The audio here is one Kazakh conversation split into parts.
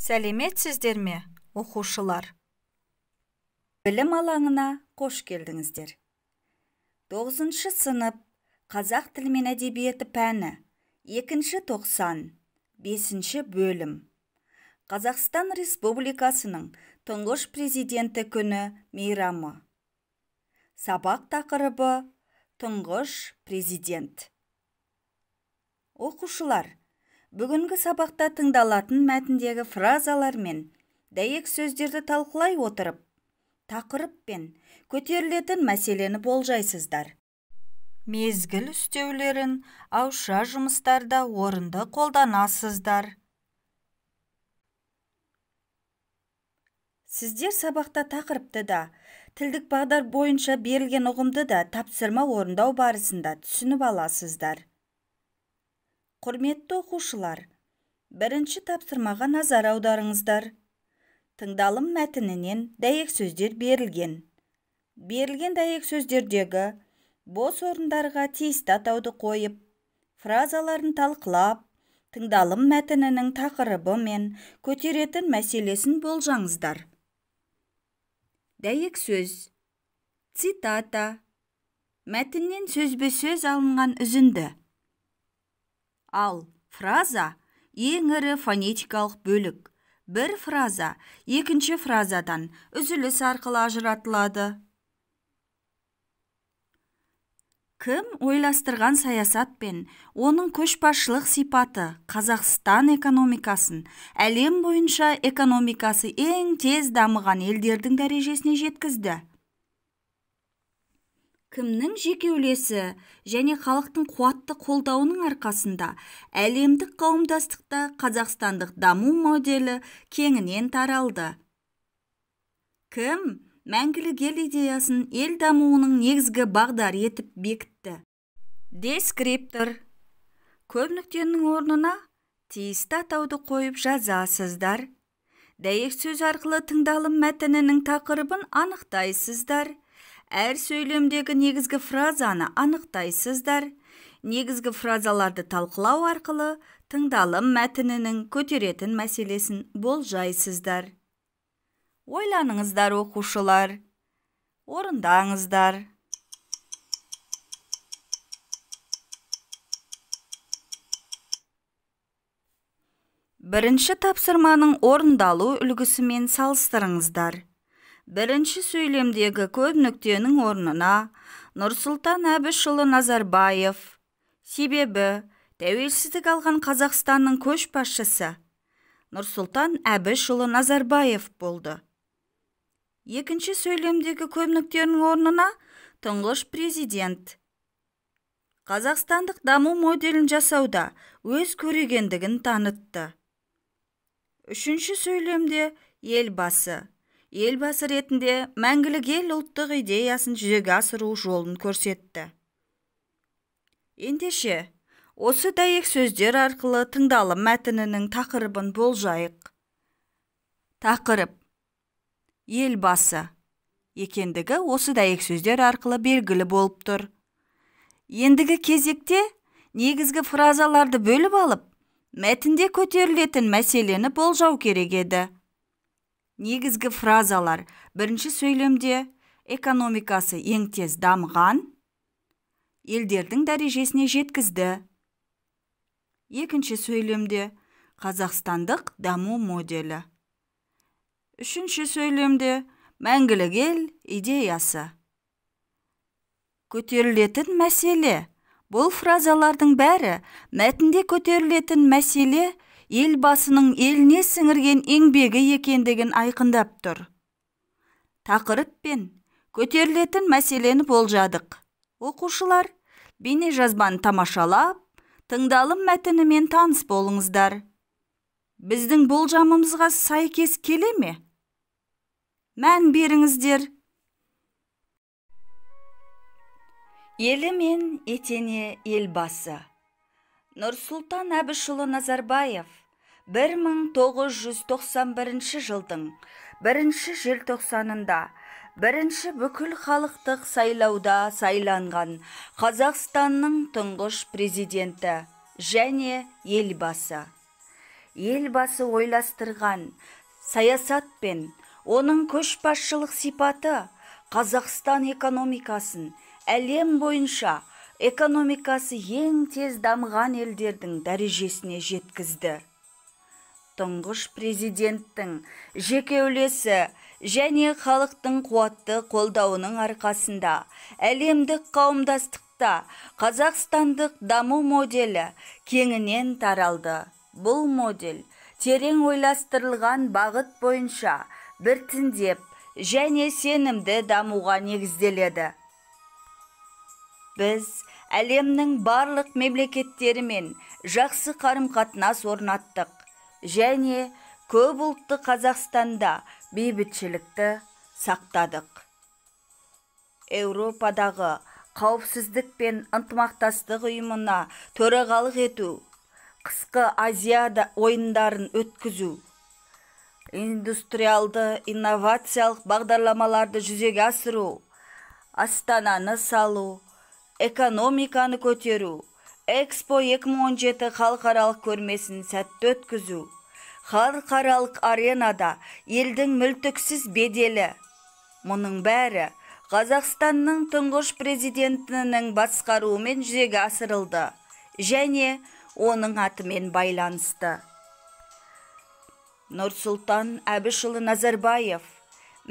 сәлеметсіздер ме оқушылар білім алаңына қош келдіңіздер 9 9шы сынып қазақ тілі мен әдебиеті пәні екінші тоқсан ші бөлім қазақстан республикасының тұңғыш президенті күні мейрамы сабақ тақырыбы тұңғыш президент оқушылар бүгінгі сабақта тыңдалатын мәтіндегі фразалар мен дәйек сөздерді талқылай отырып тақырып пен көтерілетін мәселені болжайсыздар мезгіл үстеулерін ауша жұмыстарда орынды қолданасыздар сіздер сабақта тақырыпты да тілдік бағдар бойынша берілген ұғымды да тапсырма орындау барысында түсініп аласыздар құрметті оқушылар бірінші тапсырмаға назар аударыңыздар тыңдалым мәтінінен дәйек сөздер берілген берілген дәйек сөздердегі бос орындарға тиісті атауды қойып фразаларын талқылап тыңдалым мәтінінің тақырыбы мен көтеретін мәселесін болжаңыздар дәйек сөз цитата мәтіннен сөзбе сөз алынған үзінді ал фраза ең ірі фонетикалық бөлік бір фраза екінші фразадан үзіліс арқылы ажыратылады кім ойластырған саясат пен оның көшбасшылық сипаты қазақстан экономикасын әлем бойынша экономикасы ең тез дамыған елдердің дәрежесіне жеткізді кімнің жеке үлесі және халықтың қуатты қолдауының арқасында әлемдік қауымдастықта қазақстандық даму моделі кеңінен таралды кім мәңгілік ел идеясын ел дамуының негізгі бағдар етіп бекітті дескриптор көп нүктенің орнына тиісті атауды қойып жазасыздар дәйек сөз арқылы тыңдалым мәтінінің тақырыбын анықтайсыздар әр сөйлемдегі негізгі фразаны анықтайсыздар негізгі фразаларды талқылау арқылы тыңдалым мәтінінің көтеретін мәселесін болжайсыздар ойланыңыздар оқушылар орындаңыздар бірінші тапсырманың орындалу үлгісімен салыстырыңыздар бірінші сөйлемдегі көп нүктенің орнына нұрсұлтан әбішұлы назарбаев себебі тәуелсіздік алған қазақстанның көшбасшысы нұрсұлтан әбішұлы назарбаев болды екінші сөйлемдегі көп нүктенің орнына тұңғыш президент қазақстандық даму моделін жасауда өз көрегендігін танытты үшінші сөйлемде елбасы елбасы ретінде мәңгілік ел ұлттық идеясын жүзеге асыру жолын көрсетті ендеше осы дәйек сөздер арқылы тыңдалым мәтінінің тақырыбын болжайық тақырып елбасы екендігі осы дәйек сөздер арқылы белгілі болып тұр ендігі кезекте негізгі фразаларды бөліп алып мәтінде көтерілетін мәселені болжау керек еді негізгі фразалар бірінші сөйлемде экономикасы ең тез дамыған елдердің дәрежесіне жеткізді екінші сөйлемде қазақстандық даму моделі үшінші сөйлемде мәңгілік ел идеясы көтерілетін мәселе бұл фразалардың бәрі мәтінде көтерілетін мәселе елбасының еліне сіңірген еңбегі екендігін айқындап тұр тақырып пен көтерілетін мәселені болжадық оқушылар жазбан тамашалап тыңдалым мәтінімен таныс болыңыздар біздің болжамымызға сәйкес келе ме мән беріңіздер елі мен етене елбасы нұрсұлтан әбішұлы назарбаев 1991 жылдың бірінші желтоқсанында бірінші бүкіл халықтық сайлауда сайланған қазақстанның тұңғыш президенті және елбасы елбасы ойластырған саясат пен оның көшбасшылық сипаты қазақстан экономикасын әлем бойынша экономикасы ең тез дамыған елдердің дәрежесіне жеткізді тұңғыш президенттің жеке үлесі және халықтың қуатты қолдауының арқасында әлемдік қауымдастықта қазақстандық даму моделі кеңінен таралды бұл модель терең ойластырылған бағыт бойынша біртіндеп және сенімді дамуға негізделеді біз әлемнің барлық мемлекеттерімен жақсы қарым қатынас орнаттық және көп ұлтты қазақстанда бейбітшілікті сақтадық еуропадағы қауіпсіздік пен ынтымақтастық ұйымына төрағалық ету қысқы Азияда ойындарын өткізу индустриалды инновациялық бағдарламаларды жүзеге асыру астананы салу экономиканы көтеру, экспо 2017 халықаралық көрмесін сәтті өткізу, халықаралық аренада елдің мүлтіксіз беделі Мұның бәрі Қазақстанның тұңғыш президентінің басқаруымен жүзеге асырылды және оның атымен байланысты. Нұрсұлтан Әбішұлы Назарбаев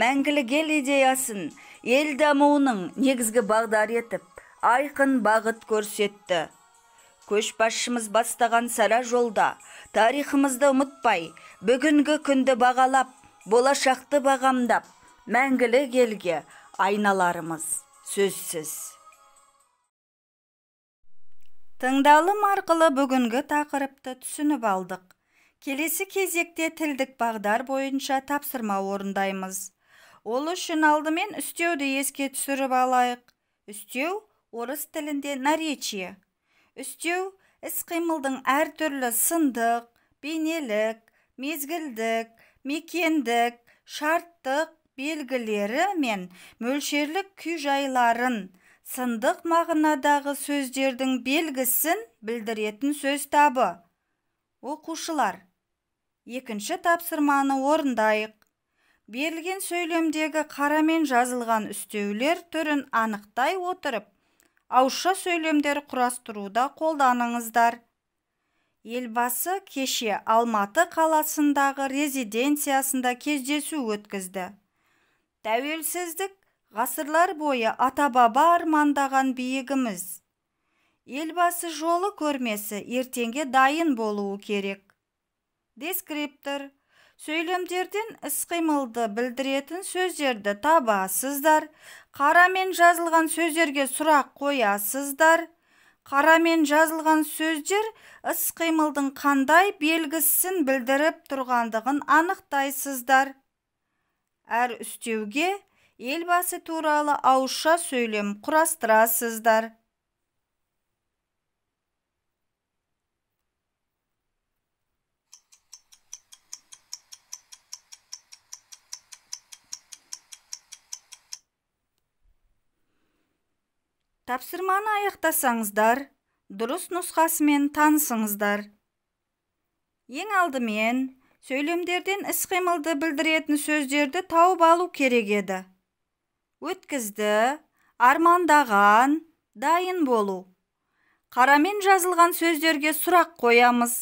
мәңгілік ел идеясын ел дамуының негізгі бағдар етіп, айқын бағыт көрсетті көшбасшымыз бастаған сара жолда тарихымызды ұмытпай бүгінгі күнді бағалап болашақты бағамдап Мәңгілі келге, айналарымыз сөзсіз тыңдалым арқылы бүгінгі тақырыпты түсініп алдық келесі кезекте тілдік бағдар бойынша тапсырма орындаймыз ол үшін алдымен үстеуді еске түсіріп алайық үстеу орыс тілінде наречие үстеу іс қимылдың әртүрлі сындық бейнелік мезгілдік мекендік шарттық белгілері мен мөлшерлік күй жайларын сындық мағынадағы сөздердің белгісін білдіретін сөз табы оқушылар екінші тапсырманы орындайық берілген сөйлемдегі қарамен жазылған үстеулер түрін анықтай отырып ауызша сөйлемдер құрастыруда қолданыңыздар елбасы кеше алматы қаласындағы резиденциясында кездесу өткізді тәуелсіздік ғасырлар бойы ата баба армандаған биігіміз елбасы жолы көрмесі ертеңге дайын болуы керек дескриптор сөйлемдерден іс қимылды білдіретін сөздерді табасыздар қарамен жазылған сөздерге сұрақ қоясыздар қарамен жазылған сөздер іс қимылдың қандай белгісін білдіріп тұрғандығын анықтайсыздар әр үстеуге елбасы туралы ауызша сөйлем құрастырасыздар тапсырманы аяқтасаңыздар дұрыс нұсқасымен танысыңыздар ең алдымен сөйлемдерден іс білдіретін сөздерді тауып алу керек еді өткізді армандаған дайын болу қарамен жазылған сөздерге сұрақ қоямыз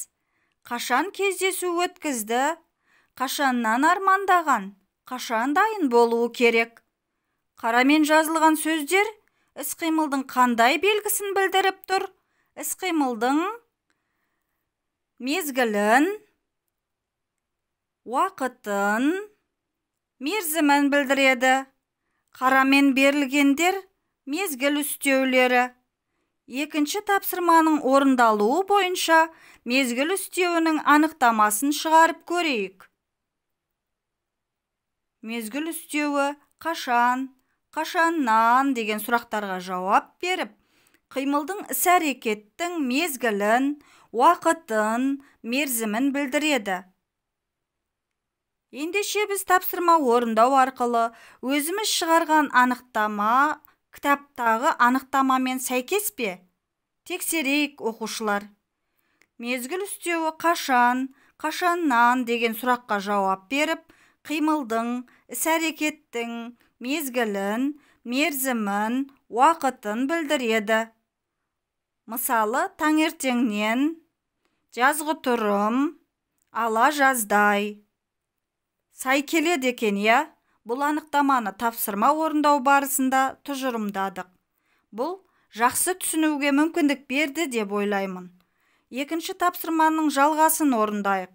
қашан кездесу өткізді қашаннан армандаған қашан дайын болуы керек қарамен жазылған сөздер іс қимылдың қандай белгісін білдіріп тұр іс қимылдың мезгілін уақытын мерзімін білдіреді қарамен берілгендер мезгіл үстеулері екінші тапсырманың орындалуы бойынша мезгіл үстеуінің анықтамасын шығарып көрейік мезгіл үстеуі қашан қашаннан деген сұрақтарға жауап беріп қимылдың іс әрекеттің мезгілін уақытын мерзімін білдіреді ендеше біз тапсырма орындау арқылы өзіміз шығарған анықтама кітаптағы анықтамамен сәйкес пе тексерейік оқушылар мезгіл үстеуі қашан қашаннан деген сұраққа жауап беріп қимылдың іс әрекеттің мезгілін мерзімін уақытын білдіреді мысалы таңертеңнен жазғы тұрым, ала жаздай сай келеді екен иә бұл анықтаманы тапсырма орындау барысында тұжырымдадық бұл жақсы түсінуге мүмкіндік берді деп ойлаймын екінші тапсырманың жалғасын орындайық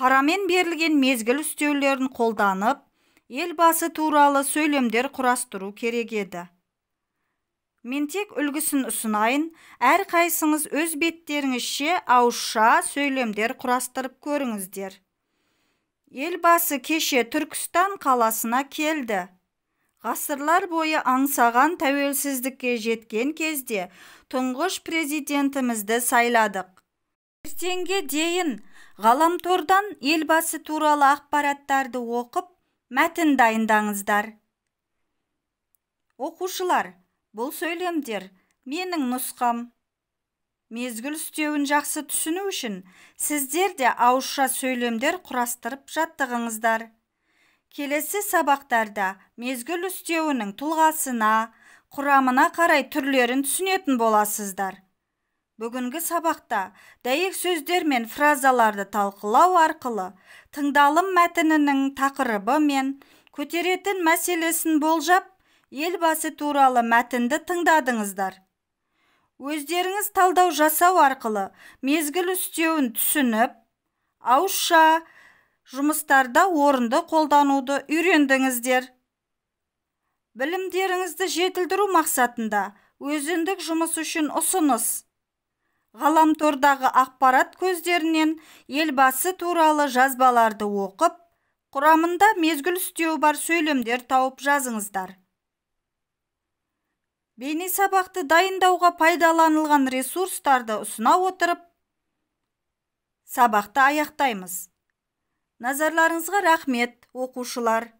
қарамен берілген мезгіл үстеулерін қолданып елбасы туралы сөйлемдер құрастыру керек еді мен тек үлгісін ұсынайын әр қайсыңыз өз беттеріңізше ауызша сөйлемдер құрастырып көріңіздер елбасы кеше түркістан қаласына келді ғасырлар бойы аңсаған тәуелсіздікке жеткен кезде тұңғыш президентімізді сайладық ертеңге дейін ғаламтордан елбасы туралы ақпараттарды оқып мәтін дайындаңыздар оқушылар бұл сөйлемдер менің нұсқам мезгіл үстеуін жақсы түсіну үшін сіздер де ауызша сөйлемдер құрастырып жаттығыңыздар келесі сабақтарда мезгіл үстеуінің тұлғасына құрамына қарай түрлерін түсінетін боласыздар бүгінгі сабақта дәйек сөздер мен фразаларды талқылау арқылы тыңдалым мәтінінің тақырыбы мен көтеретін мәселесін болжап елбасы туралы мәтінді тыңдадыңыздар өздеріңіз талдау жасау арқылы мезгіл үстеуін түсініп ауызша жұмыстарда орынды қолдануды үйрендіңіздер білімдеріңізді жетілдіру мақсатында өзіндік жұмыс үшін ұсыныс ғаламтордағы ақпарат көздерінен елбасы туралы жазбаларды оқып құрамында мезгіл үстеу бар сөйлемдер тауып жазыңыздар сабақты дайындауға пайдаланылған ресурстарды ұсына отырып сабақты аяқтаймыз назарларыңызға рахмет оқушылар